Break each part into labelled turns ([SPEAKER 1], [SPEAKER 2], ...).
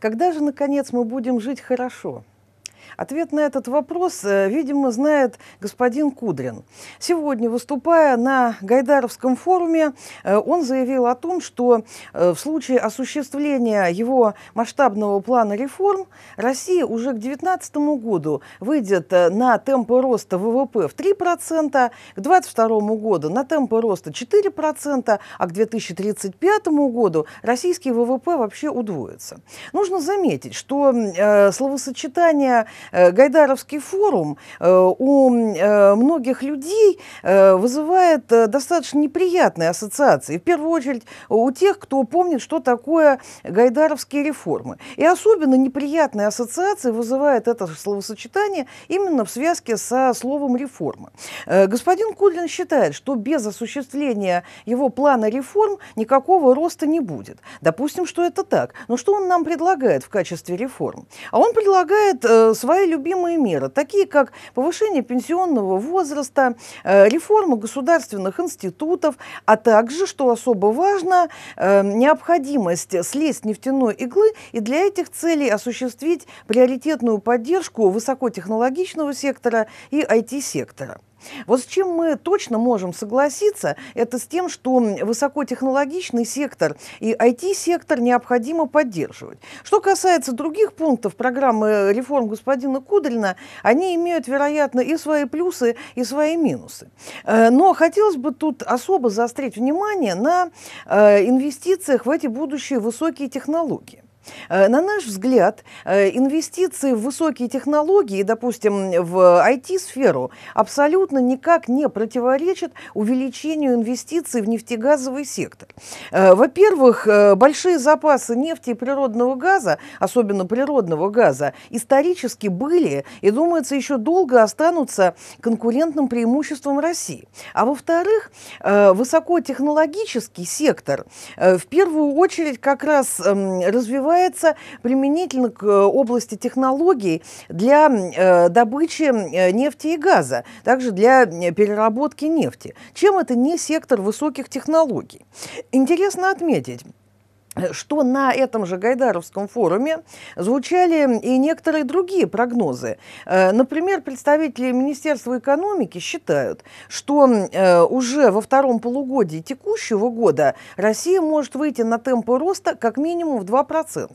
[SPEAKER 1] Когда же, наконец, мы будем жить хорошо? Ответ на этот вопрос, э, видимо, знает господин Кудрин. Сегодня, выступая на Гайдаровском форуме, э, он заявил о том, что э, в случае осуществления его масштабного плана реформ Россия уже к 2019 году выйдет на темпы роста ВВП в 3%, к 2022 году на темпы роста 4%, а к 2035 году российский ВВП вообще удвоится. Нужно заметить, что э, словосочетание Э, Гайдаровский форум э, у э, многих людей вызывает достаточно неприятные ассоциации. В первую очередь у тех, кто помнит, что такое гайдаровские реформы. И особенно неприятные ассоциации вызывает это словосочетание именно в связке со словом реформы. Господин Кудрин считает, что без осуществления его плана реформ никакого роста не будет. Допустим, что это так. Но что он нам предлагает в качестве реформ? А он предлагает э, свои любимые меры, такие как повышение пенсионного возраста, э, реформа государственных институтов, а также, что особо важно, э, необходимость слезть нефтяной иглы и для этих целей осуществить приоритетную поддержку высокотехнологичного сектора и IT-сектора. Вот с чем мы точно можем согласиться, это с тем, что высокотехнологичный сектор и IT-сектор необходимо поддерживать. Что касается других пунктов программы э, реформ господина Кудрина, они имеют, вероятно, и свои плюсы, и свои минусы. Э, но хотелось бы тут особо заострить внимание на э, инвестициях в эти будущие высокие технологии. Э, на наш взгляд, э, инвестиции в высокие технологии, допустим, в IT-сферу, абсолютно никак не противоречат увеличению инвестиций в нефтегазовый сектор. Э, во-первых, большие запасы нефти и природного газа, особенно природного газа, исторически были и, думается, еще долго останутся конкурентным преимуществом России. А во-вторых, высокотехнологический сектор в первую очередь как раз эм, развивается называется применительно к э, области технологий для э, добычи э, нефти и газа, также для переработки нефти. Чем это не сектор высоких технологий? Интересно отметить, что на этом же Гайдаровском форуме звучали и некоторые другие прогнозы. Э, например, представители Министерства экономики считают, что э, уже во втором полугодии текущего года Россия может выйти на темпы роста как минимум в 2%.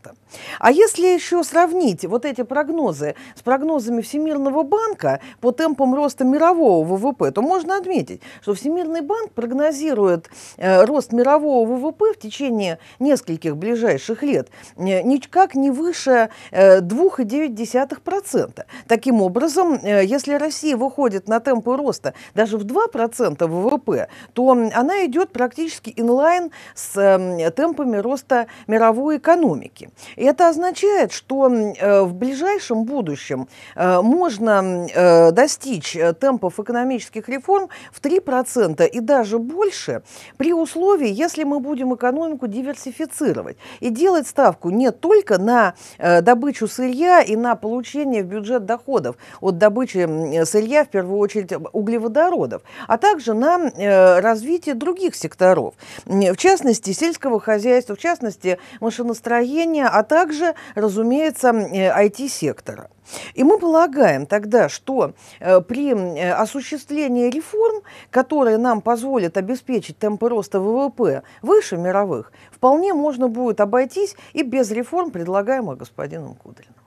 [SPEAKER 1] А если еще сравнить вот эти прогнозы с прогнозами Всемирного банка по темпам роста мирового ВВП, то можно отметить, что Всемирный банк прогнозирует э, рост мирового ВВП в течение нескольких нескольких ближайших лет никак не выше 2,9%. Э, Таким образом, э, если Россия выходит на темпы роста даже в 2% ВВП, то она идет практически инлайн с эм, темпами роста мировой экономики. И это означает, что э, в ближайшем будущем можно достичь темпов экономических реформ в 3% и даже больше при условии, если мы будем экономику диверсифицировать диверсифицировать и делать ставку не только на э, добычу сырья и на получение в бюджет доходов от добычи сырья, в первую очередь углеводородов, а также на э, развитие других секторов, в частности сельского хозяйства, в частности машиностроения, а также, разумеется, IT-сектора. И мы полагаем тогда, что э, при э, осуществлении реформ, которые нам позволят обеспечить темпы роста ВВП выше мировых, вполне можно будет обойтись и без реформ, предлагаемых господином Кудрином.